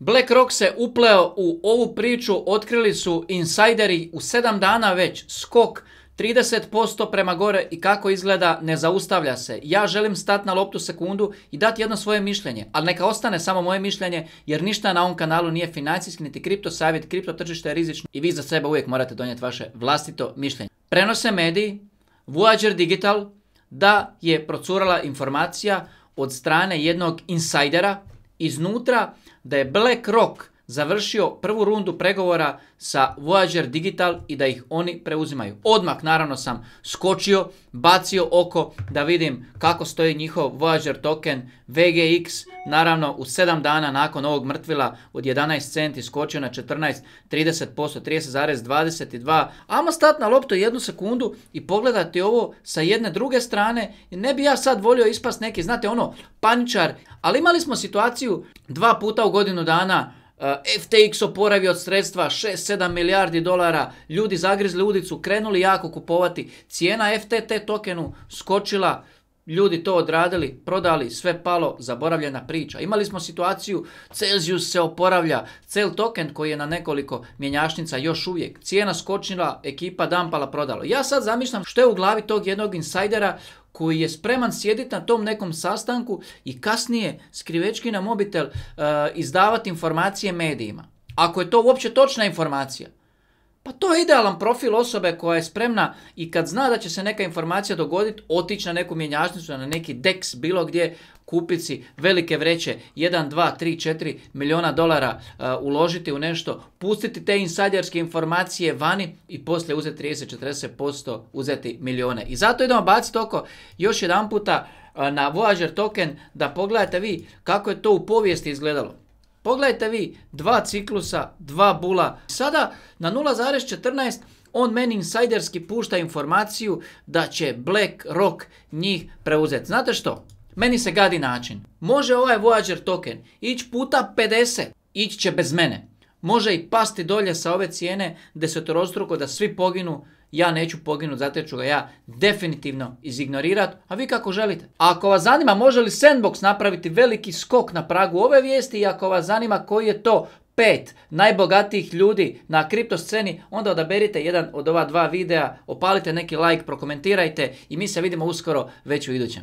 BlackRock se upleo u ovu priču, otkrili su insajderi u sedam dana već skok 30% prema gore i kako izgleda ne zaustavlja se. Ja želim stati na loptu sekundu i dati jedno svoje mišljenje, ali neka ostane samo moje mišljenje jer ništa na ovom kanalu nije financijski niti kripto savjet, kripto tržište je rizično i vi za sebe uvijek morate donijeti vaše vlastito mišljenje. Prenose mediji, Voyager Digital, da je procurala informacija od strane jednog insajdera iznutra da je BlackRock završio prvu rundu pregovora sa Voyager Digital i da ih oni preuzimaju. Odmah naravno sam skočio, bacio oko da vidim kako stoji njihov Voyager token VGX. Naravno u 7 dana nakon ovog mrtvila od 11 centi skočio na 14, 30%, 30,22. Amo stat na loptu jednu sekundu i pogledati ovo sa jedne druge strane. Ne bi ja sad volio ispast neki, znate ono, paničar. Ali imali smo situaciju dva puta u godinu dana Eh, FTX oporavi od sredstva 6-7 milijardi dolara, ljudi zagrizli udicu, krenuli jako kupovati, cijena FTT tokenu skočila ljudi to odradili, prodali, sve palo, zaboravljena priča. Imali smo situaciju, Celsius se oporavlja, cel token koji je na nekoliko mjenjačnica još uvijek, cijena skočnila, ekipa dampala, prodalo. Ja sad zamišljam što je u glavi tog jednog insajdera koji je spreman sjediti na tom nekom sastanku i kasnije skrivečki na mobitel eh, izdavati informacije medijima. Ako je to uopće točna informacija. Pa to je idealan profil osobe koja je spremna i kad zna da će se neka informacija dogoditi, otići na neku mjenjačnicu, na neki DEX, bilo gdje, kupiti si velike vreće, 1, 2, 3, 4 milijuna dolara uh, uložiti u nešto, pustiti te insajderske informacije vani i poslije uzeti 30-40%, uzeti milijone. I zato idemo baciti oko još jedan puta uh, na Voyager token da pogledate vi kako je to u povijesti izgledalo. Pogledajte vi, dva ciklusa, dva bula. Sada na 0.14 on meni insajderski pušta informaciju da će BlackRock njih preuzeti. Znate što? Meni se gadi način. Može ovaj Voyager token ići puta 50, ići će bez mene može i pasti dolje sa ove cijene desetorostruko da svi poginu, ja neću poginut, zato ću ga ja definitivno izignorirat, a vi kako želite. A ako vas zanima može li Sandbox napraviti veliki skok na pragu ove vijesti i ako vas zanima koji je to pet najbogatijih ljudi na kripto sceni, onda odaberite jedan od ova dva videa, opalite neki like, prokomentirajte i mi se vidimo uskoro već u idućem.